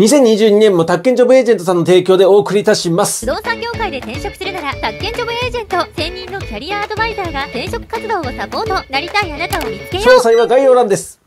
2022年も宅建ジョブエージェントさんの提供でお送りいたします。不動産業界で転職するなら、宅建ジョブエージェント、専任のキャリアアドバイザーが転職活動をサポート、なりたいあなたを見つけよう。詳細は概要欄です。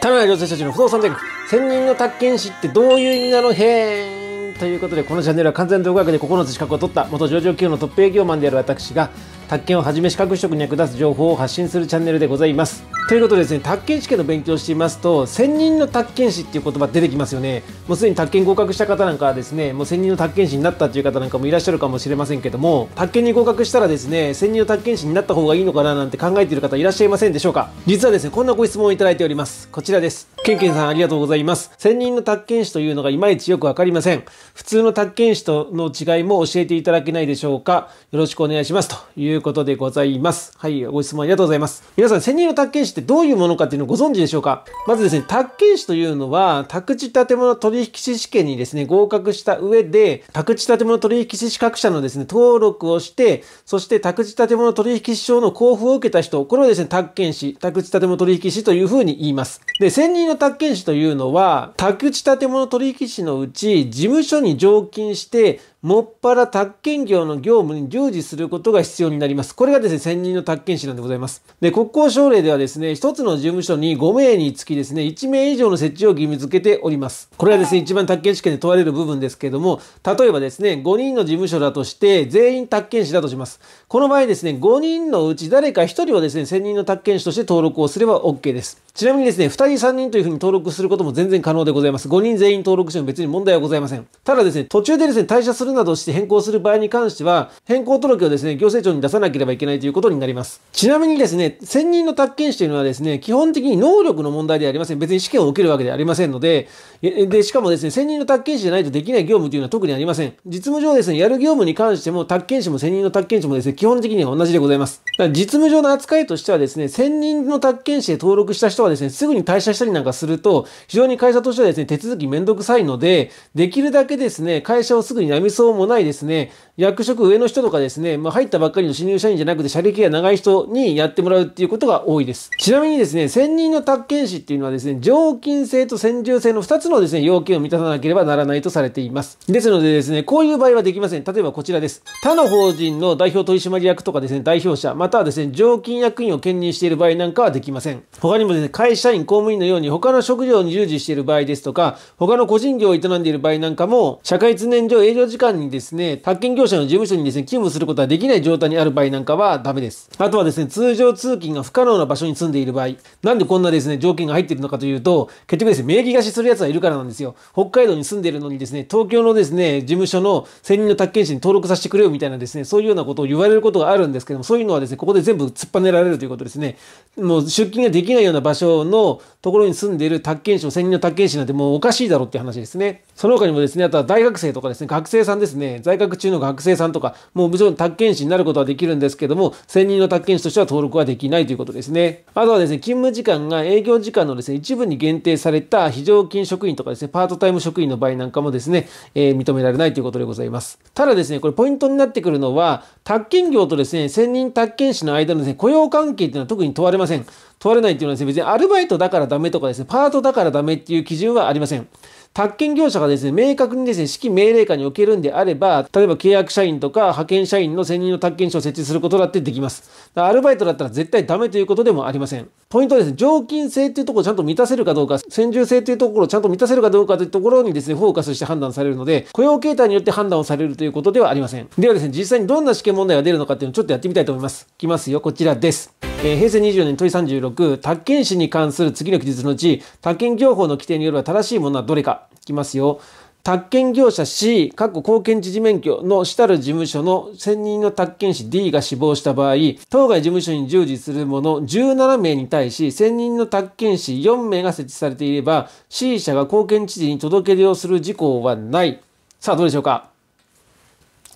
田村女生社長の不動産全国、専任の宅建士ってどういう意味なのへー。ということでこのチャンネルは完全独学で9つ資格を取った元上場企業のトップ営業マンである私が宅建をはじめ資格取得に役立つ情報を発信するチャンネルでございますということでですね、宅建試験の勉強をしていますと、専任の宅建士っていう言葉出てきますよね。もうすでに宅建合格した方なんかはですね、もう専任の宅建士になったという方なんかもいらっしゃるかもしれませんけども、宅建に合格したらですね、専任の宅建士になった方がいいのかななんて考えている方いらっしゃいませんでしょうか実はですね、こんなご質問をいただいております。こちらです。ケンケンさんありがとうございます。専任の宅建士というのがいまいちよくわかりません。普通の宅建士との違いも教えていただけないでしょうかよろしくお願いします。ということでございます。はい、ご質問ありがとうございます。皆さん、専任の宅建士ってどういうものかっていうのをご存知でしょうかまずですね、宅建士というのは、宅地建物取引士試験にですね、合格した上で、宅地建物取引士資格者のですね、登録をして、そして宅地建物取引士証の交付を受けた人、これをですね、宅建士、宅地建物取引士というふうに言います。で、専任の宅建士というのは、宅地建物取引士のうち、事務所に常勤して、もっぱら宅建業の業務に従事することが必要になります。これがですね、専任の宅建士なんでございます。で、国交省令ではですね、1つの事務所に5名につきですね、1名以上の設置を義務付けております。これはですね、一番宅建試験で問われる部分ですけれども、例えばですね、5人の事務所だとして、全員宅建士だとします。この場合ですね、5人のうち誰か1人はですね、専任の宅建士として登録をすれば OK です。ちなみにですね、2人3人というふうに登録することも全然可能でございます。5人全員登録しても別に問題はございません。ただですね、途中でですね、退社するなどして変更する場合に関しては、変更届をですね、行政庁に出さなければいけないということになります。ちなみにですね、専任の宅建士というのはですね、基本的に能力の問題ではありません。別に試験を受けるわけではありませんので、で、しかもですね、専任の宅建士じゃないとできない業務というのは特にありません。実務上ですね、やる業務に関しても、宅建士も専任の宅建士もですね、基本的には同じでございます。だから実務上の扱いとしてはですね、専任の宅建士で登録した人はですね、すぐに退社したりなんかすると、非常に会社としてはですね、手続きめんどくさいので、できるだけですね、会社をすぐに辞めそう想もないですね、役職上の人とかですね、まあ、入ったばっかりの新入社員じゃなくて、社歴が長い人にやってもらうっていうことが多いです。ちなみにですね、専任の宅建士っていうのはですね、常勤性と専従性の2つのですね、要件を満たさなければならないとされています。ですのでですね、こういう場合はできません。例えばこちらです。他の法人の代表取締役とかですね、代表者、またはですね、常勤役員を兼任している場合なんかはできません。他にもですね、会社員、公務員のように他の職業に従事している場合ですとか、他の個人業を営んでいる場合なんかも、社会通念上営業時間間にですね、宅建業者の事務所にですね、勤務することはできない状態にある場合なんかはダメです。あとはですね、通常通勤が不可能な場所に住んでいる場合、なんでこんなですね、条件が入っているのかというと、結局ですね、名義貸しする奴はいるからなんですよ。北海道に住んでいるのにですね、東京のですね、事務所の専任の宅建士に登録させてくれよみたいなですね、そういうようなことを言われることがあるんですけども、そういうのはですね、ここで全部突っぱねられるということですね。もう出勤ができないような場所のところに住んでいる宅建士の専任の宅建士なんてもうおかしいだろうって話ですね。その他にもですね、あとは大学生とかですね、学生さんさんですね、在学中の学生さんとか、もうもちろん宅建士になることはできるんですけども、専任の宅建士としては登録はできないということですね。あとはですね、勤務時間が営業時間のですね、一部に限定された非常勤職員とかですね、パートタイム職員の場合なんかもですね、えー、認められないということでございます。ただですね、これポイントになってくるのは、宅建業とですね、専任宅建士の間のですね、雇用関係っていうのは特に問われません。問われないっていうのはですね、別にアルバイトだからダメとかですね、パートだからダメっていう基準はありません。宅建業者がですね、明確にですね、指揮命令下におけるんであれば、例えば契約社員とか派遣社員の専任の宅建所を設置することだってできます。アルバイトだったら絶対ダメということでもありません。ポイントはですね、常勤性っていうところをちゃんと満たせるかどうか、専従性っていうところをちゃんと満たせるかどうかというところにですね、フォーカスして判断されるので、雇用形態によって判断をされるということではありません。ではですね、実際にどんな試験問題が出るのかっていうのをちょっとやってみたいと思います。いきますよ、こちらです。えー、平成24年問い36、宅建士に関する次の記述のうち、宅建業法の規定によるは正しいものはどれか。いきますよ。宅建業者 C、各公献知事免許の主たる事務所の専任の宅建士 D が死亡した場合、当該事務所に従事する者17名に対し、専任の宅建士4名が設置されていれば、C 社が公献知事に届け出をする事項はない。さあ、どうでしょうか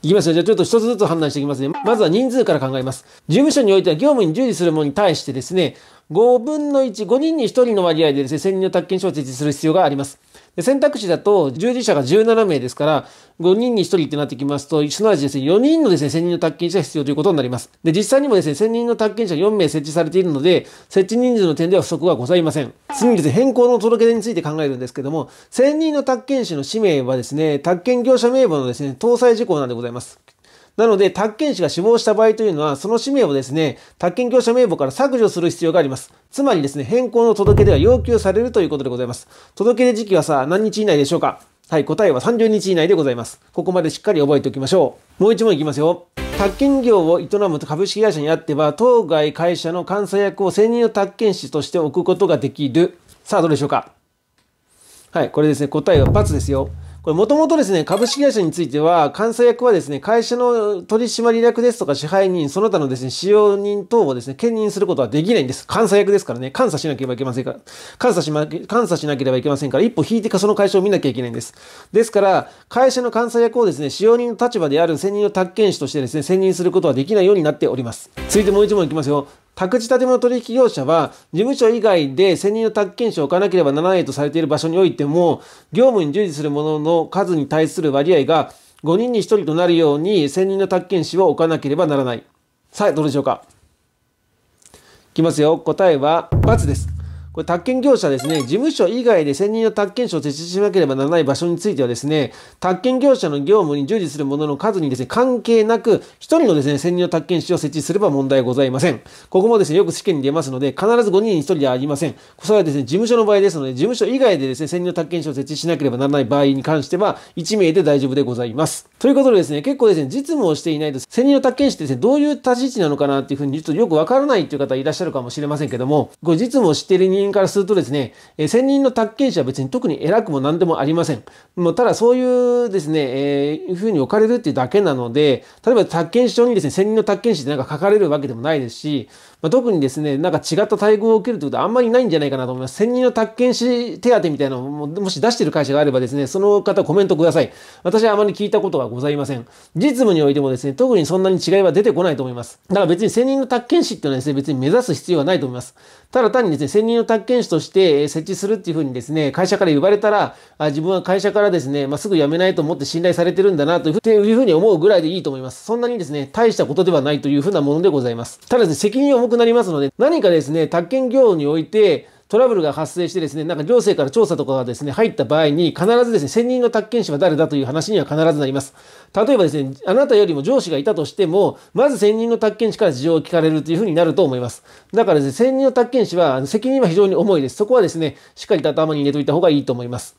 いきますよ。じゃあちょっと一つずつ判断していきますね。まずは人数から考えます。事務所においては業務に従事する者に対してですね、5分の1、5人に1人の割合でですね、専任の宅建証を設置する必要があります。で選択肢だと従事者が17名ですから、5人に1人ってなってきますと、すなわちですね、4人のですね、専任の宅建者が必要ということになります。で、実際にもですね、専任の宅建者4名設置されているので、設置人数の点では不足はございません。次にですね、変更の届け出について考えるんですけども、専任の宅建士の氏名はですね、宅建業者名簿のですね、搭載事項なんでございます。なので、宅建士が死亡した場合というのは、その氏名をですね、宅建業者名簿から削除する必要があります。つまりですね、変更の届け出が要求されるということでございます。届け出時期はさ、何日以内でしょうかはい、答えは30日以内でございます。ここまでしっかり覚えておきましょう。もう一問いきますよ。宅建業を営む株式会社にあっては、当該会社の監査役を専任の宅建士として置くことができる。さあ、どうでしょうかはい、これですね、答えは×ですよ。これもともとですね、株式会社については、監査役はですね、会社の取締役ですとか支配人、その他のですね、使用人等をですね、兼任することはできないんです。監査役ですからね、監査しなければいけませんから、監査しま、監査しなければいけませんから、一歩引いてかその会社を見なきゃいけないんです。ですから、会社の監査役をですね、使用人の立場である専任の宅建士としてですね、専任することはできないようになっております。続いてもう一問いきますよ。宅地建物取引業者は、事務所以外で専任の宅建者を置かなければならないとされている場所においても、業務に従事する者の数に対する割合が5人に1人となるように、専任の宅建士を置かなければならない。さあ、どうでしょうか。いきますよ。答えは、×です。これ、宅建業者ですね、事務所以外で専任の宅建所を設置しなければならない場所についてはですね、宅建業者の業務に従事する者の数にですね、関係なく、一人のですね、専任の宅建所を設置すれば問題はございません。ここもですね、よく試験に出ますので、必ず5人に1人ではありません。それはですね、事務所の場合ですので、事務所以外でですね、専任の宅建所を設置しなければならない場合に関しては、1名で大丈夫でございます。ということでですね、結構ですね、実務をしていないと、専任の宅建士ってですね、どういう立ち位置なのかなっていうふうに、ちょっとよくわからないという方いらっしゃるかもしれませんけども、これ実務をている人民からするとですね、え専任の宅建者は別に特に偉くも何でもありません。もうただそういうですね、えー、ふうに置かれるっていうだけなので、例えば宅建証にですね、専任の宅建士ってなんか書かれるわけでもないですし、まあ、特にですね、なんか違った待遇を受けるということはあんまりないんじゃないかなと思います。専任の宅建士手当みたいなのをもし出してる会社があればですね、その方コメントください。私はあまり聞いたことがございません。実務においてもですね、特にそんなに違いは出てこないと思います。だから別に専任の宅建士っていうのはですね、別に目指す必要はないと思います。ただ単にですね、専任の宅宅建士として設置するっていうふうにですね、会社から言われたら、あ自分は会社からですね、まあ、すぐ辞めないと思って信頼されてるんだなというふうに思うぐらいでいいと思います。そんなにですね、大したことではないというふうなものでございます。ただですね、責任重くなりますので、何かですね、宅建業において、トラブルが発生してですね、なんか行政から調査とかがですね、入った場合に、必ずですね、専任の宅建士は誰だという話には必ずなります。例えばですね、あなたよりも上司がいたとしても、まず専任の宅建士から事情を聞かれるというふうになると思います。だからですね、専任の宅建士は責任は非常に重いです。そこはですね、しっかりと頭に入れておいた方がいいと思います。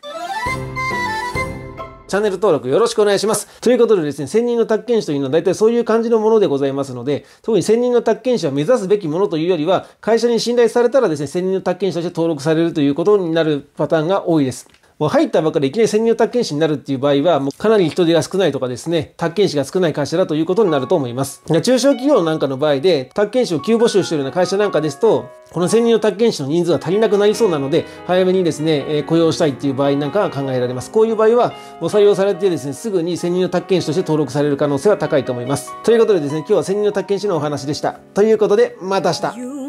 チャンネル登録よろしくお願いします。ということでですね、専任の宅建士というのは大体そういう感じのものでございますので、特に専人の宅建士は目指すべきものというよりは、会社に信頼されたらですね、専人の宅建士として登録されるということになるパターンが多いです。もう入ったばかりいきなり潜入宅建士になるっていう場合は、もうかなり人手が少ないとかですね、宅建士が少ない会社だということになると思います。中小企業なんかの場合で、宅建士を急募集しているような会社なんかですと、この潜入の宅建士の人数が足りなくなりそうなので、早めにですね、えー、雇用したいっていう場合なんかが考えられます。こういう場合は、もう採用されてですね、すぐに潜入の宅建士として登録される可能性は高いと思います。ということでですね、今日は潜入の宅建士のお話でした。ということで、また明日。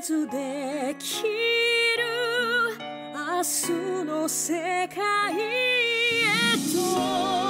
ずでその世界へと